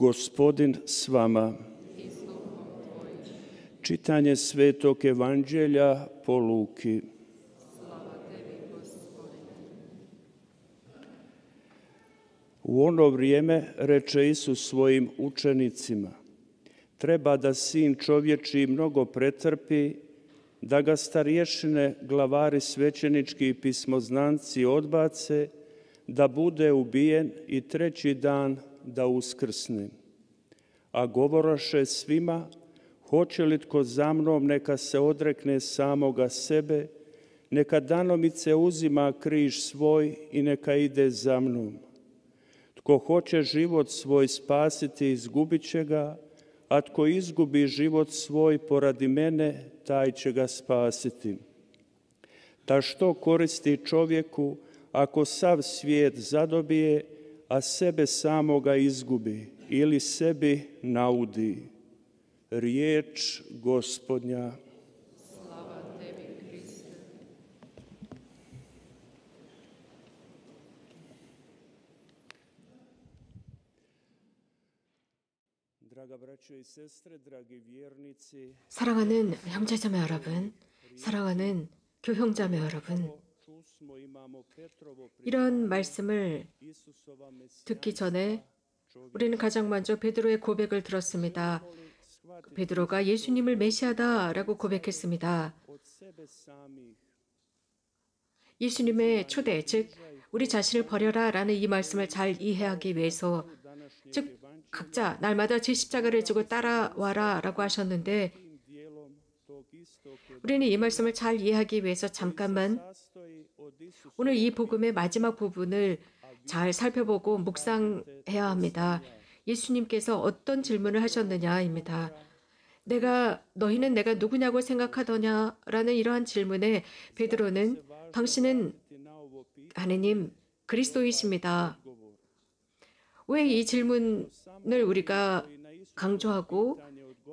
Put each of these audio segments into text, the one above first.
Gospodin s vama. Čitanje svetog evanđelja po Luki. U ono vrijeme reče Isus svojim učenicima, treba da sin čovječi mnogo pretrpi, da ga starješine, glavari, svećenički i pismoznanci odbace, da bude ubijen i treći dan da uskrsne. A govoroše svima, hoće li tko za mnom, neka se odrekne samoga sebe, neka danomice uzima križ svoj i neka ide za mnom. Tko hoće život svoj spasiti, izgubit će ga, a tko izgubi život svoj poradi mene, taj će ga spasiti. Ta što koristi čovjeku ako sav svijet zadobije, a sebe samoga izgubi ili sebi naudi. Riječ gospodnja. 사랑하는 형제자매 여러분, 사랑하는 교형자매 여러분, 이런 말씀을 듣기 전에 우리는 가장 먼저 베드로의 고백을 들었습니다. 베드로가 예수님을 메시아다라고 고백했습니다. 예수님의 초대, 즉 우리 자신을 버려라라는 이 말씀을 잘 이해하기 위해서 즉 각자 날마다 제 십자가를 지고 따라와라라고 하셨는데 우리는 이 말씀을 잘 이해하기 위해서 잠깐만 오늘 이 복음의 마지막 부분을 잘 살펴보고 묵상해야 합니다. 예수님께서 어떤 질문을 하셨느냐입니다. 내가 너희는 내가 누구냐고 생각하더냐라는 이러한 질문에 베드로는 당신은 하느님 그리스도이십니다. 왜 이 질문을 우리가 강조하고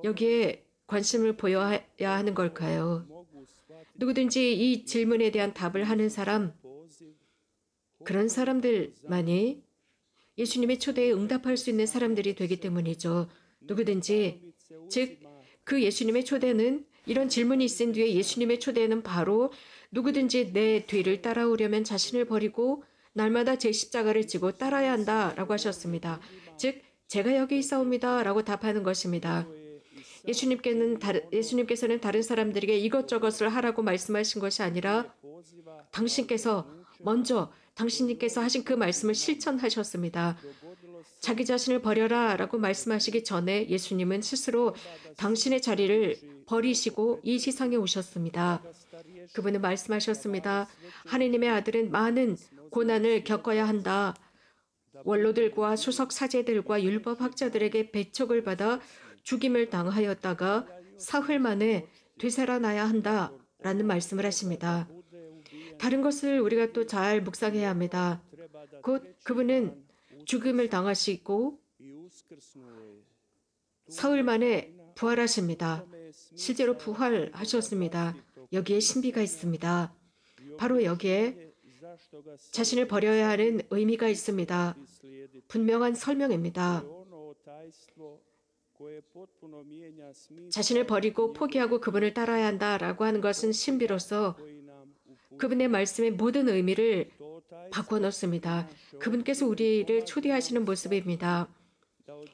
여기에 관심을 보여야 하는 걸까요? 누구든지 이 질문에 대한 답을 하는 사람, 그런 사람들만이 예수님의 초대에 응답할 수 있는 사람들이 되기 때문이죠. 누구든지. 즉, 그 예수님의 초대는 이런 질문이 있은 뒤에 예수님의 초대는 바로 누구든지 내 뒤를 따라오려면 자신을 버리고 날마다 제 십자가를 지고 따라야 한다 라고 하셨습니다. 즉, 제가 여기 있사옵니다 라고 답하는 것입니다. 예수님께는 다르, 예수님께서는 다른 사람들에게 이것저것을 하라고 말씀하신 것이 아니라 당신께서 먼저 당신님께서 하신 그 말씀을 실천하셨습니다. 자기 자신을 버려라 라고 말씀하시기 전에 예수님은 스스로 당신의 자리를 버리시고 이 세상에 오셨습니다. 그분은 말씀하셨습니다. 하느님의 아들은 많은 고난을 겪어야 한다. 원로들과 수석 사제들과 율법 학자들에게 배척을 받아 죽임을 당하였다가 사흘 만에 되살아나야 한다라는 말씀을 하십니다. 다른 것을 우리가 또 잘 묵상해야 합니다. 곧 그분은 죽임을 당하시고 사흘 만에 부활하십니다. 실제로 부활하셨습니다. 여기에 신비가 있습니다. 바로 여기에 자신을 버려야 하는 의미가 있습니다. 분명한 설명입니다. 자신을 버리고 포기하고 그분을 따라야 한다라고 하는 것은 신비로서 그분의 말씀의 모든 의미를 바꿔놓습니다. 그분께서 우리를 초대하시는 모습입니다.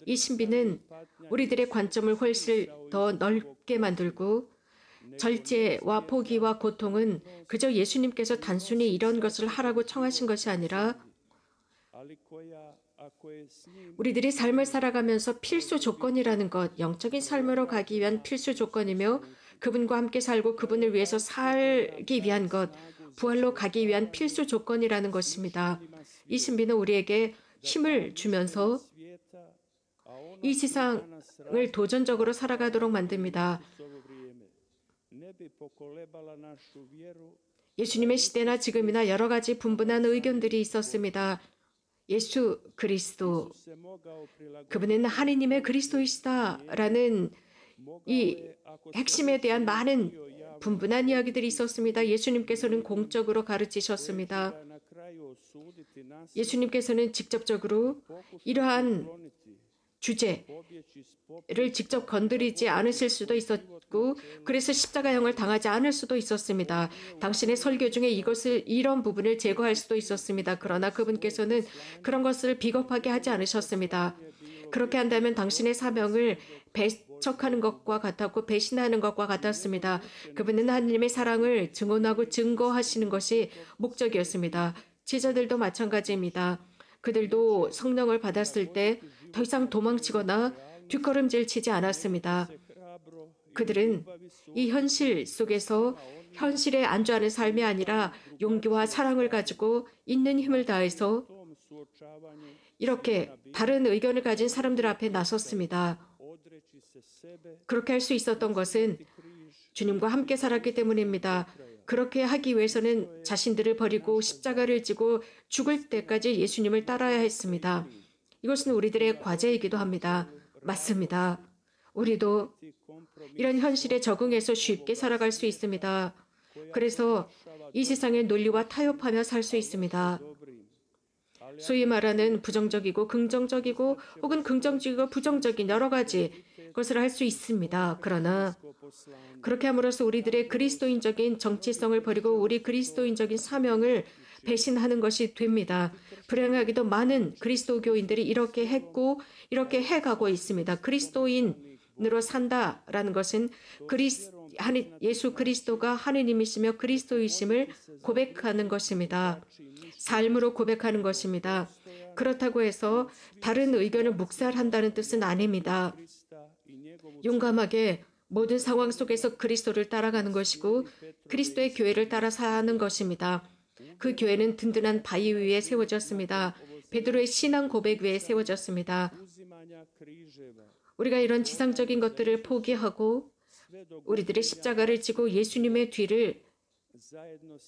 이 신비는 우리들의 관점을 훨씬 더 넓게 만들고 절제와 포기와 고통은 그저 예수님께서 단순히 이런 것을 하라고 청하신 것이 아니라 아, 우리들이 삶을 살아가면서 필수 조건이라는 것, 영적인 삶으로 가기 위한 필수 조건이며 그분과 함께 살고 그분을 위해서 살기 위한 것, 부활로 가기 위한 필수 조건이라는 것입니다. 이 신비는 우리에게 힘을 주면서 이 지상을 도전적으로 살아가도록 만듭니다. 예수님의 시대나 지금이나 여러 가지 분분한 의견들이 있었습니다. 예수 그리스도 그분은 하느님의 그리스도이시다라는 이 핵심에 대한 많은 분분한 이야기들이 있었습니다. 예수님께서는 공적으로 가르치셨습니다. 예수님께서는 직접적으로 이러한 주제를 직접 건드리지 않으실 수도 있었고 그래서 십자가형을 당하지 않을 수도 있었습니다. 당신의 설교 중에 이것을 이런 부분을 제거할 수도 있었습니다. 그러나 그분께서는 그런 것을 비겁하게 하지 않으셨습니다. 그렇게 한다면 당신의 사명을 배척하는 것과 같았고 배신하는 것과 같았습니다. 그분은 하나님의 사랑을 증언하고 증거하시는 것이 목적이었습니다. 제자들도 마찬가지입니다. 그들도 성령을 받았을 때더 이상 도망치거나 뒷걸음질 치지 않았습니다. 그들은 이 현실 속에서 현실에 안주하는 삶이 아니라 용기와 사랑을 가지고 있는 힘을 다해서 이렇게 다른 의견을 가진 사람들 앞에 나섰습니다. 그렇게 할 수 있었던 것은 주님과 함께 살았기 때문입니다. 그렇게 하기 위해서는 자신들을 버리고 십자가를 지고 죽을 때까지 예수님을 따라야 했습니다. 이것은 우리들의 과제이기도 합니다. 맞습니다. 우리도 이런 현실에 적응해서 쉽게 살아갈 수 있습니다. 그래서 이 세상의 논리와 타협하며 살 수 있습니다. 소위 말하는 부정적이고 긍정적이고 혹은 긍정적이고 부정적인 여러 가지 것을 할 수 있습니다. 그러나 그렇게 함으로써 우리들의 그리스도인적인 정체성을 버리고 우리 그리스도인적인 사명을 배신하는 것이 됩니다. 불행하기도 많은 그리스도교인들이 이렇게 했고 이렇게 해가고 있습니다. 그리스도인으로 산다라는 것은 그리스 예수 그리스도가 하느님이시며 그리스도이심을 고백하는 것입니다. 삶으로 고백하는 것입니다. 그렇다고 해서 다른 의견을 묵살한다는 뜻은 아닙니다. 용감하게 모든 상황 속에서 그리스도를 따라가는 것이고 그리스도의 교회를 따라 사는 것입니다. 그 교회는 든든한 바위 위에 세워졌습니다. 베드로의 신앙 고백 위에 세워졌습니다. 우리가 이런 지상적인 것들을 포기하고 우리들의 십자가를 지고 예수님의 뒤를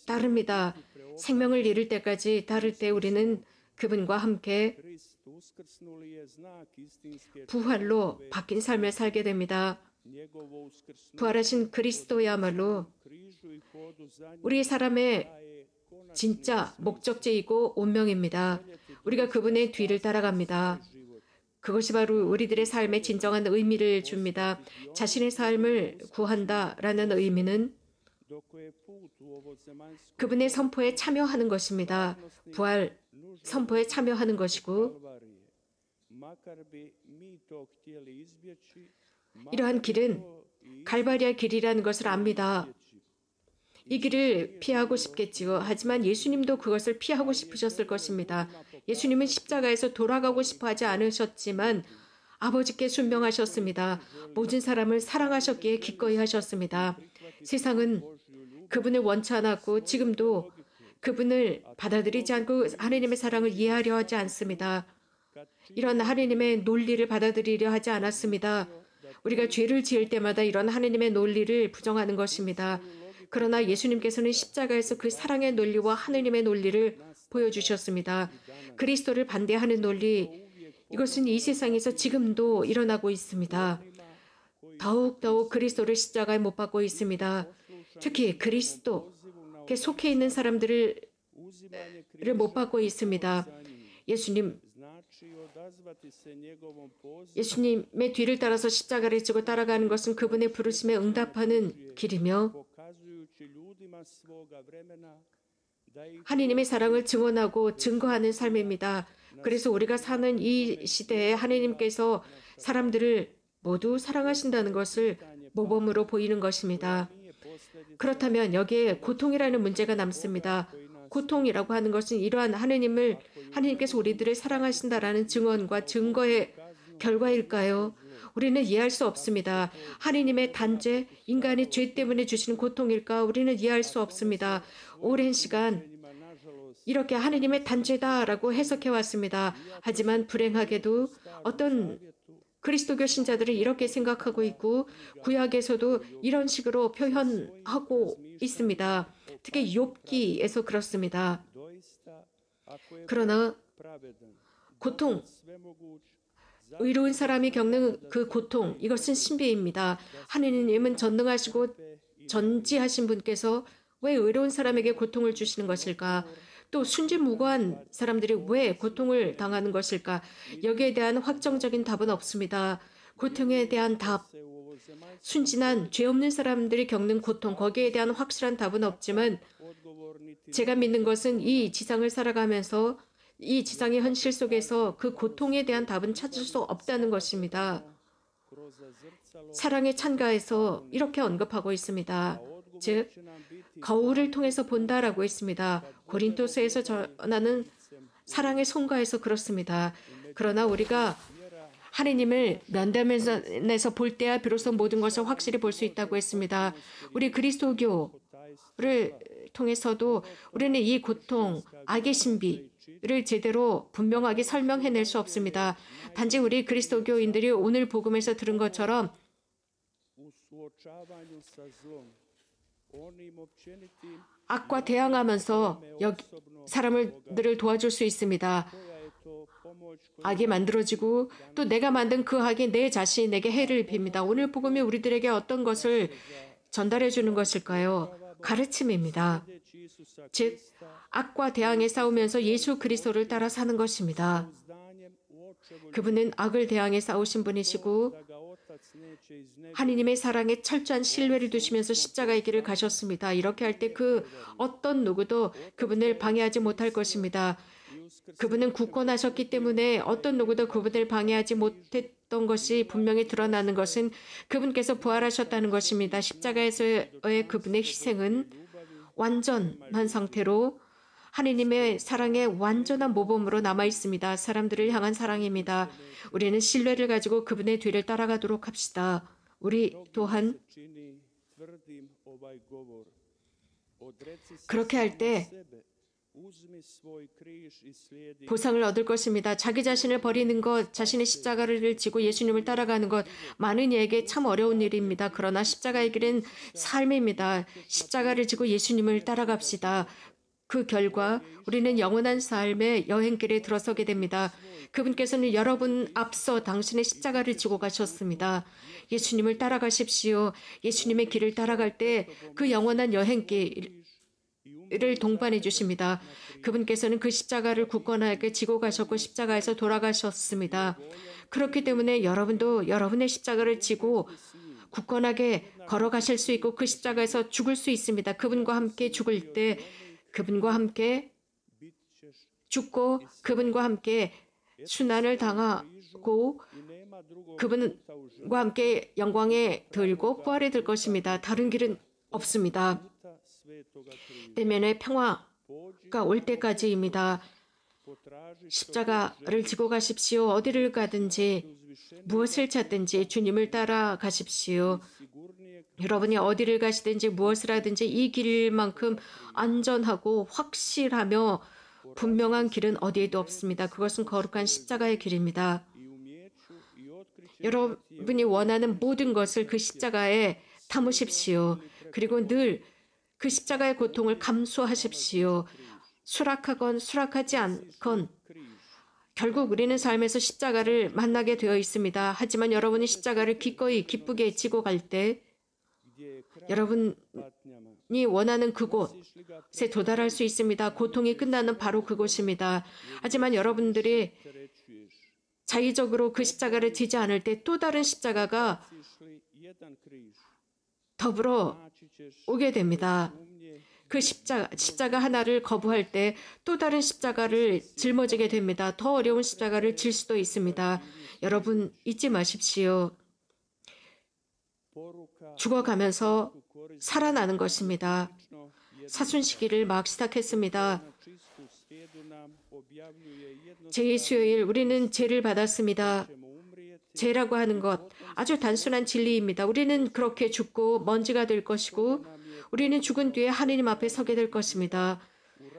따릅니다. 생명을 잃을 때까지 따를 때 우리는 그분과 함께 부활로 바뀐 삶을 살게 됩니다. 부활하신 그리스도야말로 우리 사람의 진짜 목적지이고 운명입니다. 우리가 그분의 뒤를 따라갑니다. 그것이 바로 우리들의 삶에 진정한 의미를 줍니다. 자신의 삶을 구한다라는 의미는 그분의 선포에 참여하는 것입니다. 부활 선포에 참여하는 것이고 이러한 길은 갈바리아 길이라는 것을 압니다. 이 길을 피하고 싶겠지요. 하지만 예수님도 그것을 피하고 싶으셨을 것입니다. 예수님은 십자가에서 돌아가고 싶어 하지 않으셨지만 아버지께 순명하셨습니다. 모든 사람을 사랑하셨기에 기꺼이 하셨습니다. 세상은 그분을 원치 않았고 지금도 그분을 받아들이지 않고 하느님의 사랑을 이해하려 하지 않습니다. 이런 하느님의 논리를 받아들이려 하지 않았습니다. 우리가 죄를 지을 때마다 이런 하느님의 논리를 부정하는 것입니다. 그러나 예수님께서는 십자가에서 그 사랑의 논리와 하느님의 논리를 보여주셨습니다. 그리스도를 반대하는 논리, 이것은 이 세상에서 지금도 일어나고 있습니다. 더욱더욱 그리스도를 십자가에 못 박고 있습니다. 특히 그리스도께 속해 있는 사람들을 못 받고 있습니다. 예수님 예수님의 뒤를 따라서 십자가를 지고 따라가는 것은 그분의 부르심에 응답하는 길이며 하느님의 사랑을 증언하고 증거하는 삶입니다. 그래서 우리가 사는 이 시대에 하느님께서 사람들을 모두 사랑하신다는 것을 모범으로 보이는 것입니다. 그렇다면 여기에 고통이라는 문제가 남습니다. 고통이라고 하는 것은 이러한 하느님을 하느님께서 우리들을 사랑하신다라는 증언과 증거의 결과일까요? 우리는 이해할 수 없습니다. 하느님의 단죄, 인간의 죄 때문에 주시는 고통일까 우리는 이해할 수 없습니다. 오랜 시간 이렇게 하느님의 단죄다라고 해석해 왔습니다. 하지만 불행하게도 어떤 그리스도교 신자들은 이렇게 생각하고 있고 구약에서도 이런 식으로 표현하고 있습니다. 특히 욥기에서 그렇습니다. 그러나 고통 의로운 사람이 겪는 그 고통, 이것은 신비입니다. 하느님은 전능하시고 전지하신 분께서 왜 의로운 사람에게 고통을 주시는 것일까? 또 순진무고한 사람들이 왜 고통을 당하는 것일까? 여기에 대한 확정적인 답은 없습니다. 고통에 대한 답, 순진한 죄 없는 사람들이 겪는 고통, 거기에 대한 확실한 답은 없지만 제가 믿는 것은 이 지상을 살아가면서 이 지상의 현실 속에서 그 고통에 대한 답은 찾을 수 없다는 것입니다. 사랑의 찬가에서 이렇게 언급하고 있습니다. 즉, 거울을 통해서 본다라고 했습니다. 고린토스에서 전하는 사랑의 송가에서 그렇습니다. 그러나 우리가 하느님을 면담에서 볼 때야 비로소 모든 것을 확실히 볼 수 있다고 했습니다. 우리 그리스도교를 통해서도 우리는 이 고통, 악의 신비, 를 제대로 분명하게 설명해낼 수 없습니다. 단지 우리 그리스도교인들이 오늘 복음에서 들은 것처럼 악과 대항하면서 사람들을 도와줄 수 있습니다. 악이 만들어지고 또 내가 만든 그 악이 내 자신에게 해를 빕니다. 오늘 복음이 우리들에게 어떤 것을 전달해 주는 것일까요? 가르침입니다. 즉 악과 대항해 싸우면서 예수 그리스도를 따라 사는 것입니다. 그분은 악을 대항해 싸우신 분이시고 하느님의 사랑에 철저한 신뢰를 두시면서 십자가의 길을 가셨습니다. 이렇게 할 때 그 어떤 누구도 그분을 방해하지 못할 것입니다. 그분은 굳건하셨기 때문에 어떤 누구도 그분을 방해하지 못했던 것이 분명히 드러나는 것은 그분께서 부활하셨다는 것입니다. 십자가에서의 그분의 희생은 완전한 상태로 하느님의 사랑의 완전한 모범으로 남아 있습니다. 사람들을 향한 사랑입니다. 우리는 신뢰를 가지고 그분의 뒤를 따라가도록 합시다. 우리 또한 그렇게 할때 보상을 얻을 것입니다. 자기 자신을 버리는 것, 자신의 십자가를 지고 예수님을 따라가는 것, 많은 이에게 참 어려운 일입니다. 그러나 십자가의 길은 삶입니다. 십자가를 지고 예수님을 따라갑시다. 그 결과 우리는 영원한 삶의 여행길에 들어서게 됩니다. 그분께서는 여러분 앞서 당신의 십자가를 지고 가셨습니다. 예수님을 따라가십시오. 예수님의 길을 따라갈 때 그 영원한 여행길, 를 동반해 주십니다. 그분께서는 그 십자가를 굳건하게 지고 가셨고 십자가에서 돌아가셨습니다. 그렇기 때문에 여러분도 여러분의 십자가를 지고 굳건하게 걸어가실 수 있고 그 십자가에서 죽을 수 있습니다. 그분과 함께 죽을 때 그분과 함께 죽고 그분과 함께 순환을 당하고 그분과 함께 영광에 들고 부활에 들 것입니다. 다른 길은 없습니다. 때면의 평화가 올 때까지입니다. 십자가를 지고 가십시오. 어디를 가든지 무엇을 찾든지 주님을 따라가십시오. 여러분이 어디를 가시든지 무엇을 하든지 이 길만큼 안전하고 확실하며 분명한 길은 어디에도 없습니다. 그것은 거룩한 십자가의 길입니다. 여러분이 원하는 모든 것을 그 십자가에 담으십시오. 그리고 늘그 십자가의 고통을 감수하십시오. 수락하건 수락하지 않건 결국 우리는 삶에서 십자가를 만나게 되어 있습니다. 하지만 여러분이 십자가를 기꺼이 기쁘게 지고 갈 때 여러분이 원하는 그곳에 도달할 수 있습니다. 고통이 끝나는 바로 그곳입니다. 하지만 여러분들이 자의적으로 그 십자가를 지지 않을 때 또 다른 십자가가 더불어 오게 됩니다. 그 십자가, 십자가 하나를 거부할 때 또 다른 십자가를 짊어지게 됩니다. 더 어려운 십자가를 질 수도 있습니다. 여러분 잊지 마십시오. 죽어가면서 살아나는 것입니다. 사순 시기를 막 시작했습니다. 제2수요일 우리는 죄를 받았습니다. 죄라고 하는 것 아주 단순한 진리입니다. 우리는 그렇게 죽고 먼지가 될 것이고 우리는 죽은 뒤에 하느님 앞에 서게 될 것입니다.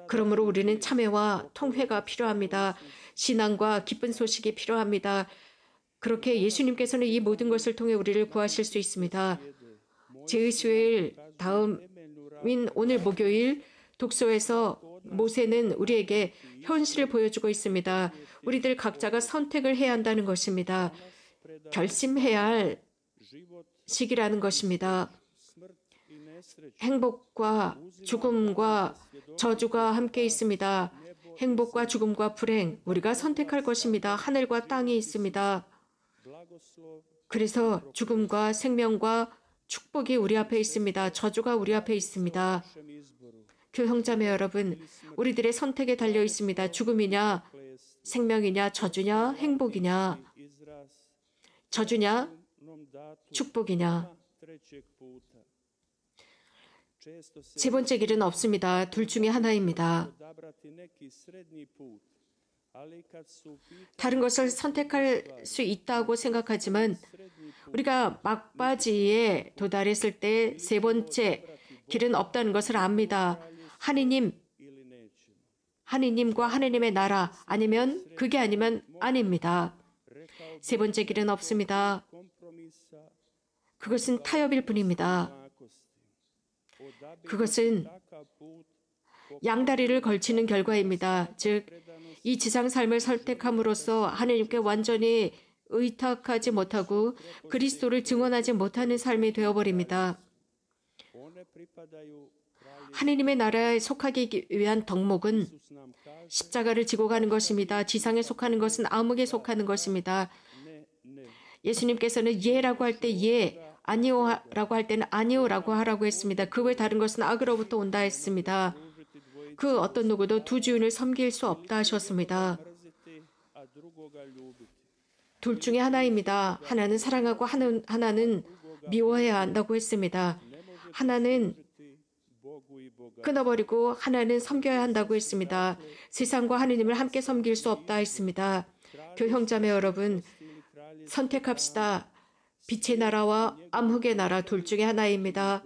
그러므로 우리는 참회와 통회가 필요합니다. 신앙과 기쁜 소식이 필요합니다. 그렇게 예수님께서는 이 모든 것을 통해 우리를 구하실 수 있습니다. 제의수일 다음인 오늘 목요일 독서에서 모세는 우리에게 현실을 보여주고 있습니다. 우리들 각자가 선택을 해야 한다는 것입니다. 결심해야 할 시기라는 것입니다. 행복과 죽음과 저주가 함께 있습니다. 행복과 죽음과 불행, 우리가 선택할 것입니다. 하늘과 땅이 있습니다. 그래서 죽음과 생명과 축복이 우리 앞에 있습니다. 저주가 우리 앞에 있습니다. 교형자매 그 여러분, 우리들의 선택에 달려 있습니다. 죽음이냐, 생명이냐, 저주냐, 행복이냐. 저주냐? 축복이냐? 세 번째 길은 없습니다. 둘 중에 하나입니다. 다른 것을 선택할 수 있다고 생각하지만 우리가 막바지에 도달했을 때 세 번째 길은 없다는 것을 압니다. 하느님, 하느님과 하느님의 나라 아니면 그게 아니면 아닙니다. 세 번째 길은 없습니다. 그것은 타협일 뿐입니다. 그것은 양다리를 걸치는 결과입니다. 즉, 이 지상 삶을 선택함으로써 하느님께 완전히 의탁하지 못하고 그리스도를 증언하지 못하는 삶이 되어버립니다. 하느님의 나라에 속하기 위한 덕목은 십자가를 지고 가는 것입니다. 지상에 속하는 것은 암흑에 속하는 것입니다. 예수님께서는 예라고 할 때 예, 아니오라고 할 때는 아니오라고 하라고 했습니다. 그 외 다른 것은 악으로부터 온다 했습니다. 그 어떤 누구도 두 주인을 섬길 수 없다 하셨습니다. 둘 중에 하나입니다. 하나는 사랑하고 하나는 미워해야 한다고 했습니다. 하나는 끊어버리고 하나는 섬겨야 한다고 했습니다. 세상과 하느님을 함께 섬길 수 없다 했습니다. 교형자매 여러분, 선택합시다. 빛의 나라와 암흑의 나라 둘 중에 하나입니다.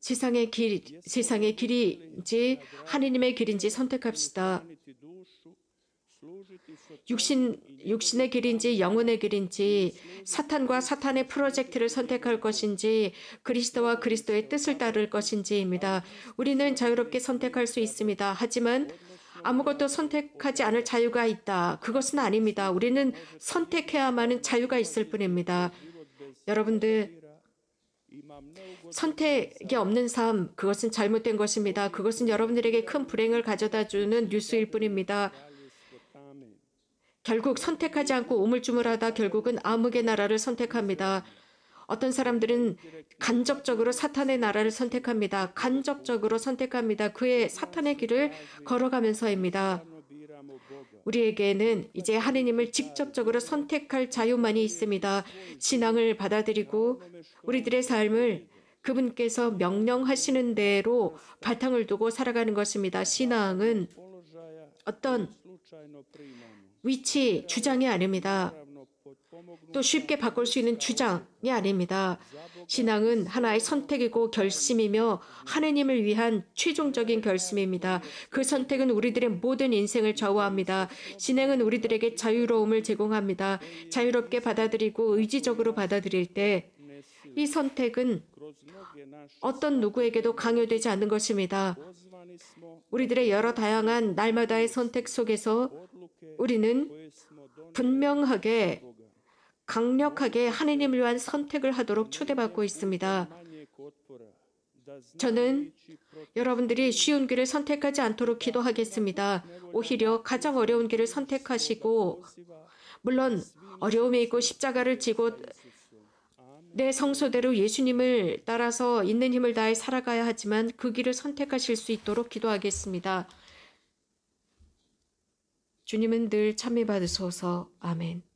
세상의 길, 세상의 길인지 하느님의 길인지 선택합시다. 육신, 육신의 길인지 영혼의 길인지 사탄과 사탄의 프로젝트를 선택할 것인지 그리스도와 그리스도의 뜻을 따를 것인지입니다. 우리는 자유롭게 선택할 수 있습니다. 하지만 아무것도 선택하지 않을 자유가 있다. 그것은 아닙니다. 우리는 선택해야만 은 자유가 있을 뿐입니다. 여러분들 선택이 없는 삶, 그것은 잘못된 것입니다. 그것은 여러분들에게 큰 불행을 가져다 주는 뉴스일 뿐입니다. 결국 선택하지 않고 우물쭈물하다 결국은 암흑의 나라를 선택합니다. 어떤 사람들은 간접적으로 사탄의 나라를 선택합니다. 간접적으로 선택합니다. 그의 사탄의 길을 걸어가면서입니다. 우리에게는 이제 하느님을 직접적으로 선택할 자유만이 있습니다. 신앙을 받아들이고 우리들의 삶을 그분께서 명령하시는 대로 바탕을 두고 살아가는 것입니다. 신앙은 어떤 위치, 주장이 아닙니다. 또 쉽게 바꿀 수 있는 주장이 아닙니다. 신앙은 하나의 선택이고 결심이며 하느님을 위한 최종적인 결심입니다. 그 선택은 우리들의 모든 인생을 좌우합니다. 신앙은 우리들에게 자유로움을 제공합니다. 자유롭게 받아들이고 의지적으로 받아들일 때 이 선택은 어떤 누구에게도 강요되지 않는 것입니다. 우리들의 여러 다양한 날마다의 선택 속에서 우리는 분명하게 강력하게 하느님을 위한 선택을 하도록 초대받고 있습니다. 저는 여러분들이 쉬운 길을 선택하지 않도록 기도하겠습니다. 오히려 가장 어려운 길을 선택하시고, 물론 어려움에 있고 십자가를 지고 내 성소대로 예수님을 따라서 있는 힘을 다해 살아가야 하지만 그 길을 선택하실 수 있도록 기도하겠습니다. 주님은 늘 참여받으소서. 아멘.